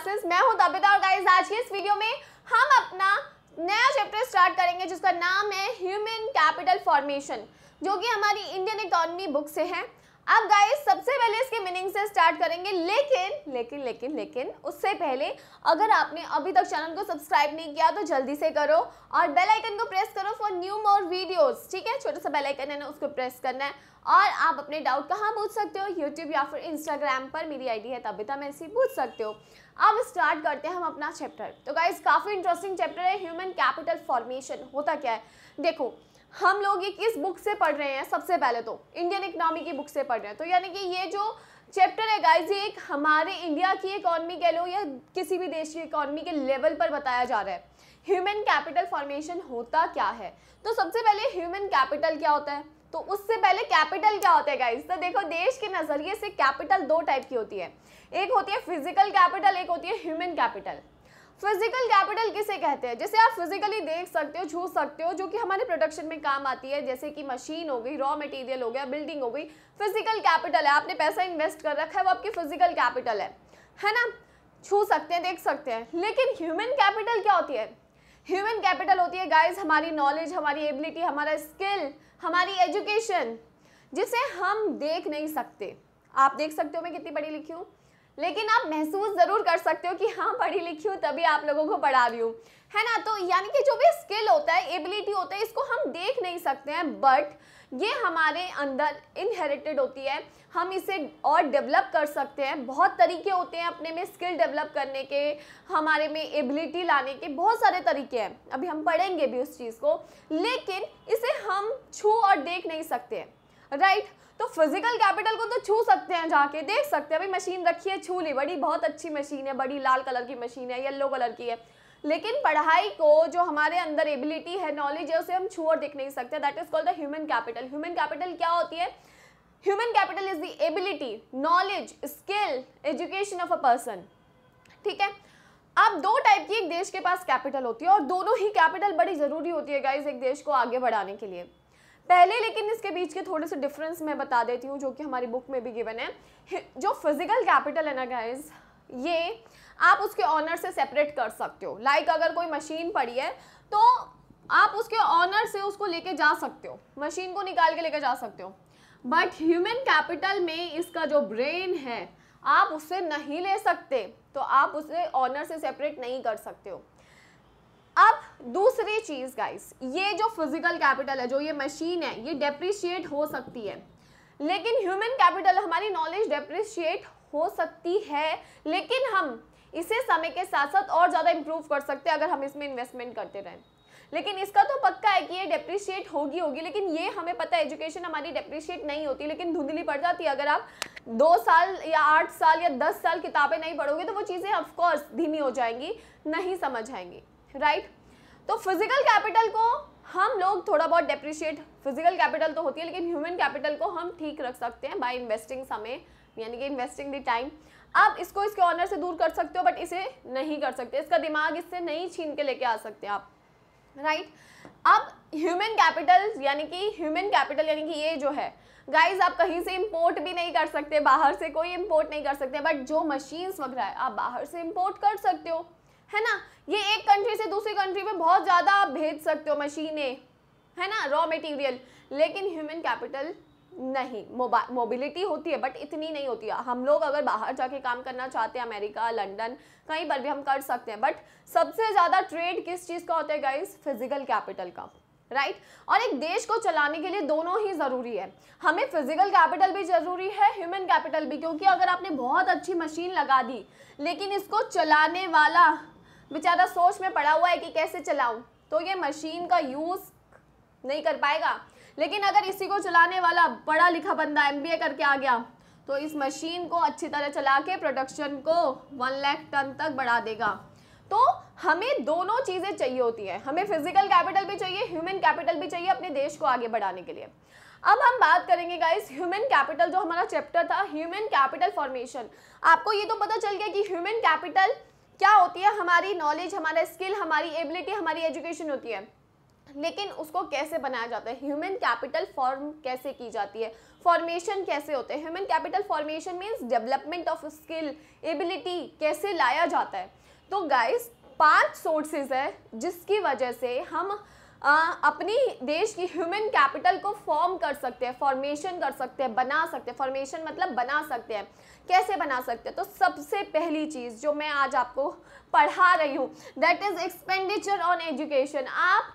Classes मैं हूं तबिता और गाइस आज के इस वीडियो में हम अपना नया चैप्टर स्टार्ट करेंगे जिसका नाम है ह्यूमन कैपिटल फॉर्मेशन जो कि हमारी इंडियन इकोनॉमी बुक से है अब गाइस सबसे पहले इसके मीनिंग से स्टार्ट करेंगे लेकिन लेकिन लेकिन लेकिन उससे पहले अगर आपने अभी तक चैनल को सब्सक्राइब नहीं किया तो जल्दी से करो और बेल आइकन को प्रेस करो फॉर न्यू मोर वीडियोस ठीक है छोटा सा बेल आइकन है ना उसको प्रेस करना है और आप अपने डाउट कहाँ पूछ सकते हो यूट्यूब या फिर इंस्टाग्राम पर मेरी आईडी है तबिता मैसी पूछ सकते हो अब स्टार्ट करते हैं हम अपना चैप्टर तो गाइज काफ़ी इंटरेस्टिंग चैप्टर है ह्यूमन कैपिटल फॉर्मेशन होता क्या है देखो हम लोग ये किस बुक से पढ़ रहे हैं सबसे पहले तो इंडियन इकनॉमी की बुक से पढ़ रहे हैं तो यानी कि ये जो चैप्टर है गाइज ये एक हमारे इंडिया की इकॉनमी कह लो या किसी भी देश की इकॉनमी के लेवल पर बताया जा रहा है ह्यूमन कैपिटल फॉर्मेशन होता क्या है तो सबसे पहले ह्यूमन कैपिटल क्या होता है तो उससे पहले कैपिटल क्या होते हैं गाइज तो देखो देश के नज़रिए से कैपिटल दो टाइप की होती है एक होती है फिजिकल कैपिटल एक होती है ह्यूमन कैपिटल फिजिकल कैपिटल किसे कहते हैं जैसे आप फिजिकली देख सकते हो छू सकते हो जो कि हमारे प्रोडक्शन में काम आती है जैसे कि मशीन हो गई रॉ मटेरियल हो गया बिल्डिंग हो गई फिजिकल कैपिटल है आपने पैसा इन्वेस्ट कर रखा है वो आपकी फिजिकल कैपिटल है है ना छू सकते हैं देख सकते हैं लेकिन ह्यूमन कैपिटल क्या होती है ह्यूमन कैपिटल होती है गाइज हमारी नॉलेज हमारी एबिलिटी हमारा स्किल हमारी एजुकेशन जिसे हम देख नहीं सकते आप देख सकते हो मैं कितनी पढ़ी लिखी हूँ लेकिन आप महसूस ज़रूर कर सकते हो कि हाँ पढ़ी लिखी हूँ तभी आप लोगों को पढ़ा रही हूँ है ना तो यानी कि जो भी स्किल होता है एबिलिटी होता है इसको हम देख नहीं सकते हैं बट ये हमारे अंदर इनहेरिटेड होती है हम इसे और डेवलप कर सकते हैं बहुत तरीके होते हैं अपने में स्किल डेवलप करने के हमारे में एबिलिटी लाने के बहुत सारे तरीके हैं अभी हम पढ़ेंगे भी उस चीज़ को लेकिन इसे हम छू और देख नहीं सकते राइट right? तो फिजिकल कैपिटल को तो छू सकते हैं जाके देख सकते हैं भाई मशीन रखी है छू ली बड़ी बहुत अच्छी मशीन है बड़ी लाल कलर की मशीन है येलो कलर की है लेकिन पढ़ाई को जो हमारे अंदर एबिलिटी है नॉलेज है उसे हम छू और देख नहीं सकते that is called the human capital human capital क्या होती है human capital is the ability knowledge skill education of a person ठीक है अब दो टाइप की एक देश के पास कैपिटल होती है और दोनों ही कैपिटल बड़ी ज़रूरी होती है गाइज एक देश को आगे बढ़ाने के लिए पहले लेकिन इसके बीच के थोड़े से डिफरेंस मैं बता देती हूँ जो कि हमारी बुक में भी गिवन है जो फिज़िकल कैपिटल है ना गाइज ये आप उसके ऑनर से सेपरेट कर सकते हो लाइक like अगर कोई मशीन पड़ी है तो आप उसके ऑनर से उसको लेके जा सकते हो मशीन को निकाल के लेके जा सकते हो बट ह्यूमन कैपिटल में इसका जो ब्रेन है आप उससे नहीं ले सकते तो आप उसे ऑनर से सेपरेट नहीं कर सकते हो अब दूसरी चीज़ गाइस ये जो फिज़िकल कैपिटल है जो ये मशीन है ये डेप्रिशिएट हो सकती है लेकिन ह्यूमन कैपिटल हमारी नॉलेज डेप्रिशिएट हो सकती है लेकिन हम इसे समय के साथ साथ और ज़्यादा इंप्रूव कर सकते हैं अगर हम इसमें इन्वेस्टमेंट करते रहें लेकिन इसका तो पक्का है कि ये डेप्रिशिएट होगी होगी लेकिन ये हमें पता है एजुकेशन हमारी डेप्रिशिएट नहीं होती लेकिन धुंधली पड़ जाती है अगर आप दो साल या आठ साल या दस साल किताबें नहीं पढ़ोगे तो वो चीज़ें ऑफकोर्स धीमी हो जाएंगी नहीं समझ आएंगी राइट तो फिजिकल कैपिटल को हम लोग थोड़ा बहुत डेप्रिशिएट फिजिकल कैपिटल तो होती है लेकिन ह्यूमन कैपिटल को हम ठीक रख सकते हैं बाई इन्वेस्टिंग समय यानी कि इन्वेस्टिंग द टाइम आप इसको इसके ऑनर से दूर कर सकते हो बट इसे नहीं कर सकते इसका दिमाग इससे नहीं छीन के लेके आ सकते आप राइट अब ह्यूमन कैपिटल यानी कि ह्यूमन कैपिटल यानी कि ये जो है गाइज आप कहीं से इम्पोर्ट भी नहीं कर सकते बाहर से कोई इम्पोर्ट नहीं कर सकते बट जो मशीन्स वगैरह है आप बाहर से इम्पोर्ट कर सकते हो है ना ये एक कंट्री से दूसरी कंट्री में बहुत ज़्यादा आप भेज सकते हो मशीनें है ना रॉ मटेरियल लेकिन ह्यूमन कैपिटल नहीं मोबिलिटी होती है बट इतनी नहीं होती है हम लोग अगर बाहर जाके काम करना चाहते हैं अमेरिका लंदन कहीं पर भी हम कर सकते हैं बट सबसे ज़्यादा ट्रेड किस चीज़ का होता है गाइज फिजिकल कैपिटल का राइट right? और एक देश को चलाने के लिए दोनों ही ज़रूरी है हमें फिजिकल कैपिटल भी ज़रूरी है ह्यूमन कैपिटल भी क्योंकि अगर आपने बहुत अच्छी मशीन लगा दी लेकिन इसको चलाने वाला बेचारा सोच में पड़ा हुआ है कि कैसे चलाऊं तो ये मशीन का यूज़ नहीं कर पाएगा लेकिन अगर इसी को चलाने वाला पढ़ा लिखा बंदा एम करके आ गया तो इस मशीन को अच्छी तरह चला के प्रोडक्शन को वन लैख टन तक बढ़ा देगा तो हमें दोनों चीज़ें चाहिए होती हैं हमें फिजिकल कैपिटल भी चाहिए ह्यूमन कैपिटल भी चाहिए अपने देश को आगे बढ़ाने के लिए अब हम बात करेंगे गाइस ह्यूमन कैपिटल जो हमारा चैप्टर था ह्यूमन कैपिटल फॉर्मेशन आपको ये तो पता चल गया कि ह्यूमन कैपिटल क्या होती है हमारी नॉलेज हमारा स्किल हमारी एबिलिटी हमारी एजुकेशन होती है लेकिन उसको कैसे बनाया जाता है ह्यूमन कैपिटल फॉर्म कैसे की जाती है फॉर्मेशन कैसे होते हैं human capital formation means development of skill ability कैसे लाया जाता है तो गाइस पांच सोर्सेज है जिसकी वजह से हम आ, अपनी देश की ह्यूमन कैपिटल को फॉर्म कर सकते हैं फॉर्मेशन कर सकते हैं बना सकते हैं फॉर्मेशन मतलब बना सकते हैं कैसे बना सकते हैं तो सबसे पहली चीज़ जो मैं आज आपको पढ़ा रही हूँ that is expenditure on education आप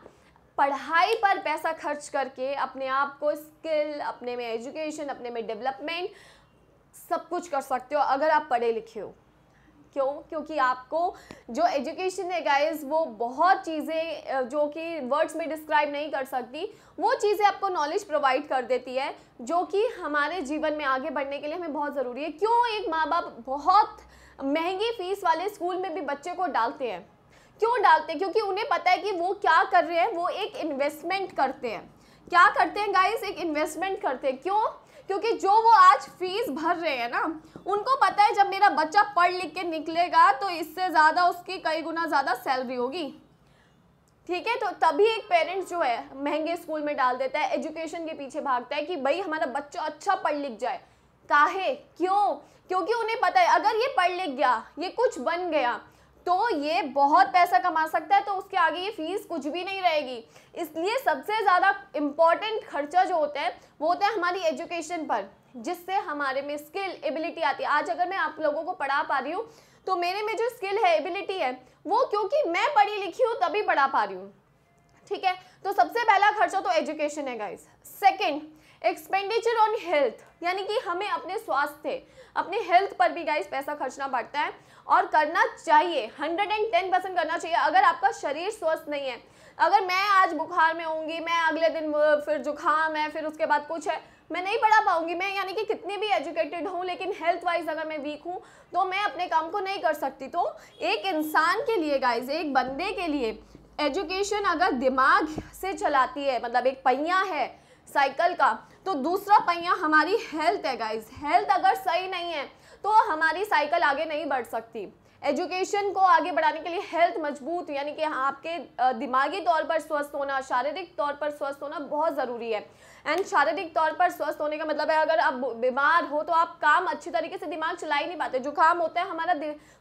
पढ़ाई पर पैसा खर्च करके अपने आप को स्किल अपने में एजुकेशन अपने में डेवलपमेंट सब कुछ कर सकते हो अगर आप पढ़े लिखे हो क्यों क्योंकि आपको जो एजुकेशन है गाइज वो बहुत चीज़ें जो कि वर्ड्स में डिस्क्राइब नहीं कर सकती वो चीज़ें आपको नॉलेज प्रोवाइड कर देती है जो कि हमारे जीवन में आगे बढ़ने के लिए हमें बहुत ज़रूरी है क्यों एक माँ बाप बहुत महंगी फीस वाले स्कूल में भी बच्चे को डालते हैं क्यों डालते हैं क्योंकि उन्हें पता है कि वो क्या कर रहे हैं वो एक इन्वेस्टमेंट करते हैं क्या करते हैं गाइस एक इन्वेस्टमेंट करते हैं क्यों क्योंकि जो वो आज फीस भर रहे हैं ना उनको पता है जब मेरा बच्चा पढ़ लिख के निकलेगा तो इससे ज़्यादा उसकी कई गुना ज़्यादा सैलरी होगी ठीक है तो तभी एक पेरेंट्स जो है महंगे स्कूल में डाल देता है एजुकेशन के पीछे भागता है कि भाई हमारा बच्चा अच्छा पढ़ लिख जाए काहे क्यों क्योंकि उन्हें पता है अगर ये पढ़ लिख गया ये कुछ बन गया तो ये बहुत पैसा कमा सकता है तो उसके आगे ये फीस कुछ भी नहीं रहेगी इसलिए सबसे ज़्यादा इम्पॉर्टेंट खर्चा जो होता है वो होता है हमारी एजुकेशन पर जिससे हमारे में स्किल एबिलिटी आती है आज अगर मैं आप लोगों को पढ़ा पा रही हूँ तो मेरे में जो स्किल है एबिलिटी है वो क्योंकि मैं पढ़ी लिखी हूँ तभी पढ़ा पा रही हूँ ठीक है तो सबसे पहला खर्चा तो एजुकेशन है guys second expenditure on health यानी कि हमें अपने स्वास्थ्य अपने हेल्थ पर भी गाइस पैसा खर्चना पड़ता है और करना चाहिए 110 परसेंट करना चाहिए अगर आपका शरीर स्वस्थ नहीं है अगर मैं आज बुखार में होंगी मैं अगले दिन फिर जुकाम है फिर उसके बाद कुछ है मैं नहीं पढ़ा पाऊंगी मैं यानी कि कितनी भी एजुकेटेड हूँ लेकिन हेल्थ वाइज अगर मैं वीक हूँ तो मैं अपने काम को नहीं कर सकती तो एक इंसान के लिए गाइज एक बंदे के लिए एजुकेशन अगर दिमाग से चलाती है मतलब एक पहिया है साइकिल का तो दूसरा पहिया हमारी हेल्थ है गाइज हेल्थ अगर सही नहीं है तो हमारी साइकिल आगे नहीं बढ़ सकती एजुकेशन को आगे बढ़ाने के लिए हेल्थ मजबूत यानी कि आपके दिमागी तौर पर स्वस्थ होना शारीरिक तौर पर स्वस्थ होना बहुत ज़रूरी है एंड शारीरिक तौर पर स्वस्थ होने का मतलब है अगर आप बीमार हो तो आप काम अच्छे तरीके से दिमाग चला ही नहीं पाते जुकाम होता है हमारा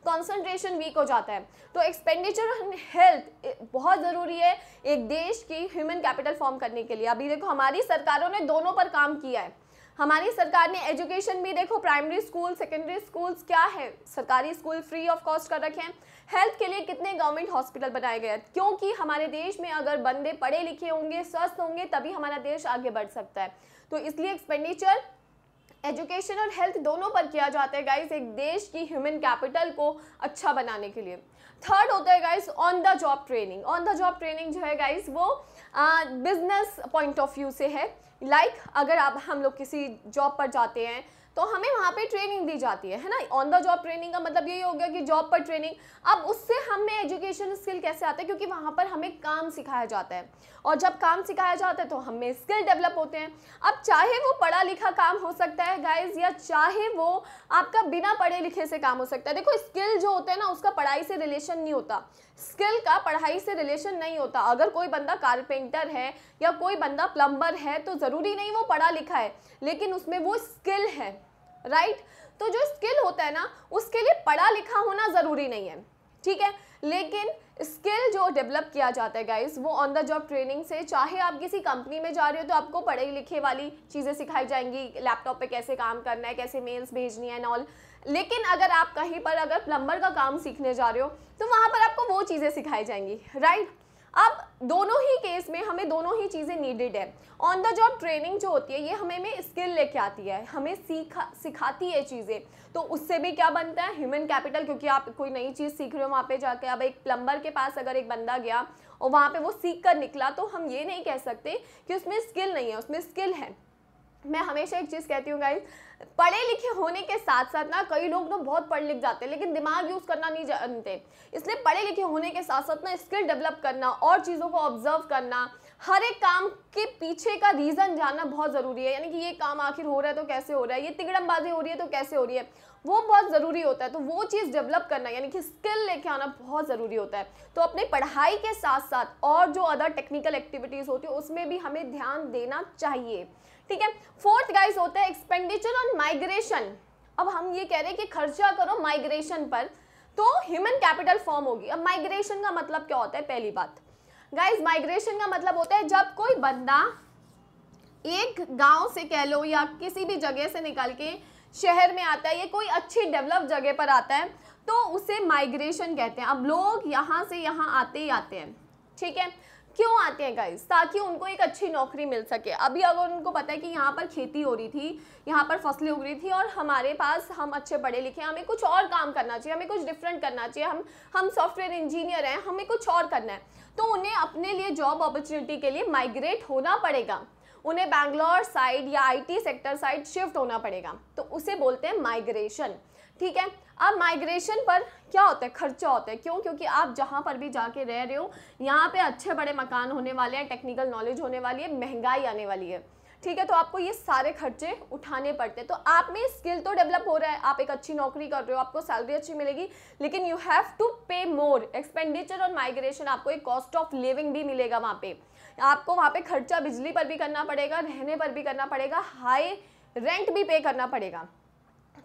कॉन्सेंट्रेशन वीक हो जाता है तो एक्सपेंडिचर ऑन हेल्थ बहुत ज़रूरी है एक देश की ह्यूमन कैपिटल फॉर्म करने के लिए अभी देखो हमारी सरकारों ने दोनों पर काम किया है हमारी सरकार ने एजुकेशन भी देखो प्राइमरी स्कूल सेकेंडरी स्कूल्स क्या है सरकारी स्कूल फ्री ऑफ कॉस्ट कर रखे हैं हेल्थ के लिए कितने गवर्नमेंट हॉस्पिटल बनाए गए हैं क्योंकि हमारे देश में अगर बंदे पढ़े लिखे होंगे स्वस्थ होंगे तभी हमारा देश आगे बढ़ सकता है तो इसलिए एक्सपेंडिचर एजुकेशन और हेल्थ दोनों पर किया जाता है गाइस एक देश की ह्यूमन कैपिटल को अच्छा बनाने के लिए थर्ड होता है guys on the job training on the job training जो है गाइस वो बिजनेस पॉइंट ऑफ व्यू से है लाइक like, अगर आप हम लोग किसी जॉब पर जाते हैं तो हमें वहाँ पे ट्रेनिंग दी जाती है है ना ऑन द जॉब ट्रेनिंग का मतलब यही हो गया कि जॉब पर ट्रेनिंग अब उससे हमें एजुकेशन स्किल कैसे आता है क्योंकि वहाँ पर हमें काम सिखाया जाता है और जब काम सिखाया जाता है तो हम में स्किल डेवलप होते हैं अब चाहे वो पढ़ा लिखा काम हो सकता है गाइज या चाहे वो आपका बिना पढ़े लिखे से काम हो सकता है देखो स्किल जो होते हैं ना उसका पढ़ाई से रिलेशन नहीं होता स्किल का पढ़ाई से रिलेशन नहीं होता अगर कोई बंदा कारपेंटर है या कोई बंदा प्लम्बर है तो ज़रूरी नहीं वो पढ़ा लिखा है लेकिन उसमें वो स्किल है राइट तो जो स्किल होता है ना उसके लिए पढ़ा लिखा होना ज़रूरी नहीं है ठीक है लेकिन स्किल जो डेवलप किया जाता है गाइस वो ऑन द जॉब ट्रेनिंग से चाहे आप किसी कंपनी में जा रहे हो तो आपको पढ़े लिखे वाली चीज़ें सिखाई जाएंगी लैपटॉप पे कैसे काम करना है कैसे मेल्स भेजनी है नॉल ऑल लेकिन अगर आप कहीं पर अगर प्लम्बर का काम सीखने जा रहे हो तो वहाँ पर आपको वो चीज़ें सिखाई जाएंगी राइट अब दोनों ही केस में हमें दोनों ही चीज़ें नीडेड है ऑन द जॉब ट्रेनिंग जो होती है ये हमें में स्किल लेके आती है हमें सीखा सिखाती है चीज़ें तो उससे भी क्या बनता है ह्यूमन कैपिटल क्योंकि आप कोई नई चीज़ सीख रहे हो वहाँ पे जाके अब एक प्लम्बर के पास अगर एक बंदा गया और वहाँ पे वो सीख कर निकला तो हम ये नहीं कह सकते कि उसमें स्किल नहीं है उसमें स्किल है मैं हमेशा एक चीज़ कहती हूँ गाइज पढ़े लिखे होने के साथ साथ ना कई लोग ना बहुत पढ़ लिख जाते हैं लेकिन दिमाग यूज़ करना नहीं जानते इसलिए पढ़े लिखे होने के साथ साथ ना स्किल डेवलप करना और चीज़ों को ऑब्जर्व करना हर एक काम के पीछे का रीज़न जानना बहुत ज़रूरी है यानी कि ये काम आखिर हो रहा है तो कैसे हो रहा है ये तिगड़मबाजी हो रही है तो कैसे हो रही है वो बहुत ज़रूरी होता है तो वो चीज़ डेवलप करना यानी कि स्किल लेके आना बहुत ज़रूरी होता है तो अपने पढ़ाई के साथ साथ और जो अदर टेक्निकल एक्टिविटीज़ होती है उसमें भी हमें ध्यान देना चाहिए ठीक है फोर्थ गाइस होता है एक्सपेंडिचर ऑन माइग्रेशन अब हम ये कह रहे हैं कि खर्चा करो माइग्रेशन पर तो ह्यूमन कैपिटल फॉर्म होगी अब माइग्रेशन का मतलब क्या होता है पहली बात गाइज माइग्रेशन का मतलब होता है जब कोई बंदा एक गांव से कह लो या किसी भी जगह से निकल के शहर में आता है ये कोई अच्छी डेवलप जगह पर आता है तो उसे माइग्रेशन कहते हैं अब लोग यहाँ से यहाँ आते ही आते हैं ठीक है क्यों आते हैं गाइस ताकि उनको एक अच्छी नौकरी मिल सके अभी अगर उनको पता है कि यहाँ पर खेती हो रही थी यहाँ पर फसलें उग रही थी और हमारे पास हम अच्छे पढ़े लिखे हमें कुछ और काम करना चाहिए हमें कुछ डिफरेंट करना चाहिए हम हम सॉफ्टवेयर इंजीनियर हैं हमें कुछ और करना है तो उन्हें अपने लिए जॉब अपॉर्चुनिटी के लिए माइग्रेट होना पड़ेगा उन्हें बैंगलोर साइड या आईटी सेक्टर साइड शिफ्ट होना पड़ेगा तो उसे बोलते हैं माइग्रेशन ठीक है अब माइग्रेशन पर क्या होता है खर्चा होता है क्यों क्योंकि आप जहाँ पर भी जाके रह रहे हो यहाँ पे अच्छे बड़े मकान होने वाले हैं टेक्निकल नॉलेज होने वाली है महंगाई आने वाली है ठीक है तो आपको ये सारे खर्चे उठाने पड़ते हैं तो आप में स्किल तो डेवलप हो रहा है आप एक अच्छी नौकरी कर रहे हो आपको सैलरी अच्छी मिलेगी लेकिन यू हैव टू पे मोर एक्सपेंडिचर और माइग्रेशन आपको एक कॉस्ट ऑफ लिविंग भी मिलेगा वहाँ पे आपको वहाँ पे खर्चा बिजली पर भी करना पड़ेगा रहने पर भी करना पड़ेगा हाई रेंट भी पे करना पड़ेगा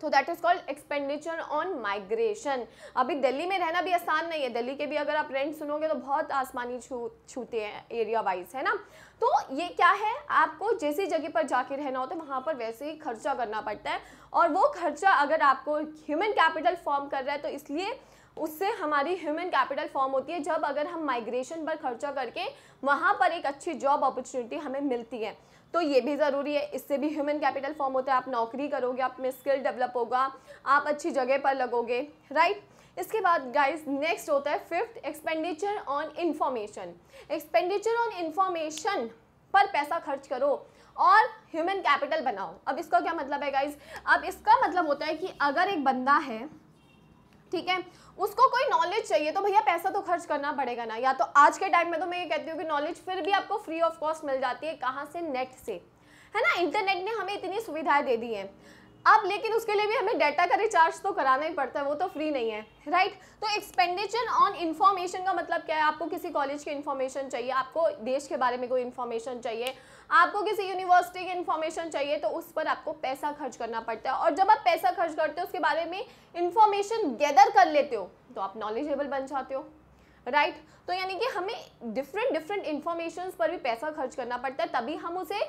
तो that is called expenditure on migration अभी दिल्ली में रहना भी आसान नहीं है दिल्ली के भी अगर आप रेंट सुनोगे तो बहुत आसमानी छू छूते हैं एरिया वाइज है ना तो ये क्या है आपको जैसी जगह पर जाके रहना होता है वहाँ पर वैसे ही खर्चा करना पड़ता है और वो खर्चा अगर आपको ह्यूमन कैपिटल फॉर्म कर रहा है तो इसलिए उससे हमारी ह्यूमन कैपिटल फॉर्म होती है जब अगर हम माइग्रेशन पर खर्चा करके वहाँ पर एक अच्छी जॉब अपॉर्चुनिटी हमें मिलती है तो ये भी ज़रूरी है इससे भी ह्यूमन कैपिटल फॉर्म होता है आप नौकरी करोगे आप में स्किल डेवलप होगा आप अच्छी जगह पर लगोगे राइट इसके बाद गाइस नेक्स्ट होता है fifth expenditure on information expenditure on information पर पैसा खर्च करो और ह्यूमन कैपिटल बनाओ अब इसका क्या मतलब है गाइज अब इसका मतलब होता है कि अगर एक बंदा है ठीक है उसको कोई नॉलेज चाहिए तो भैया पैसा तो खर्च करना पड़ेगा ना या तो आज के टाइम में तो मैं ये कहती हूँ कि नॉलेज फिर भी आपको फ्री ऑफ कॉस्ट मिल जाती है कहाँ से नेट से है ना इंटरनेट ने हमें इतनी सुविधाएं दे दी हैं अब लेकिन उसके लिए भी हमें डाटा का रिचार्ज तो कराना ही पड़ता है वो तो फ्री नहीं है राइट तो एक्सपेंडिचर ऑन इन्फॉर्मेशन का मतलब क्या है आपको किसी कॉलेज की इन्फॉर्मेशन चाहिए आपको देश के बारे में कोई इन्फॉर्मेशन चाहिए आपको किसी यूनिवर्सिटी की इन्फॉर्मेशन चाहिए तो उस पर आपको पैसा खर्च करना पड़ता है और जब आप पैसा खर्च करते हो उसके बारे में इन्फॉर्मेशन गैदर कर लेते हो तो आप नॉलेजेबल बन जाते हो राइट right? तो यानी कि हमें डिफरेंट डिफरेंट इन्फॉर्मेशन पर भी पैसा खर्च करना पड़ता है तभी हम उसे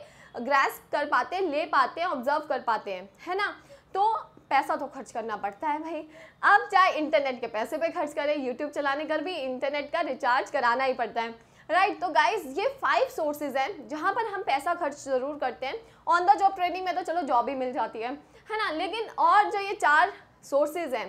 ग्रैस कर पाते हैं ले पाते हैं ऑब्जर्व कर पाते हैं है ना तो पैसा तो खर्च करना पड़ता है भाई आप चाहे इंटरनेट के पैसे पे खर्च करें यूट्यूब चलाने कर भी इंटरनेट का रिचार्ज कराना ही पड़ता है राइट right, तो गाइज ये फाइव सोर्सेज हैं जहाँ पर हम पैसा खर्च जरूर करते हैं ऑन द जॉब ट्रेनिंग में तो चलो जॉब ही मिल जाती है है ना लेकिन और जो ये चार सोर्सेज हैं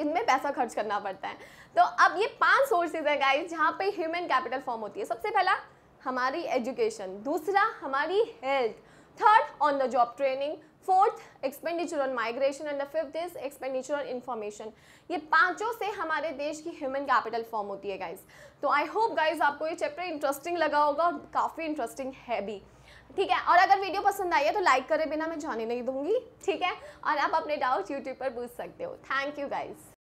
इनमें पैसा खर्च करना पड़ता है तो अब ये पांच सोर्सेज हैं गाइज जहाँ पे ह्यूमन कैपिटल फॉर्म होती है सबसे पहला हमारी एजुकेशन दूसरा हमारी health third on the job training fourth expenditure on migration and the fifth is expenditure on information ये पांचों से हमारे देश की ह्यूमन कैपिटल फॉर्म होती है गाइज तो आई होप गाइज आपको ये चैप्टर इंटरेस्टिंग लगा होगा और काफ़ी इंटरेस्टिंग है भी ठीक है और अगर वीडियो पसंद आई है तो लाइक करे बिना मैं जाने नहीं दूंगी ठीक है और आप अपने डाउट यूट्यूब पर पूछ सकते हो थैंक यू गाइज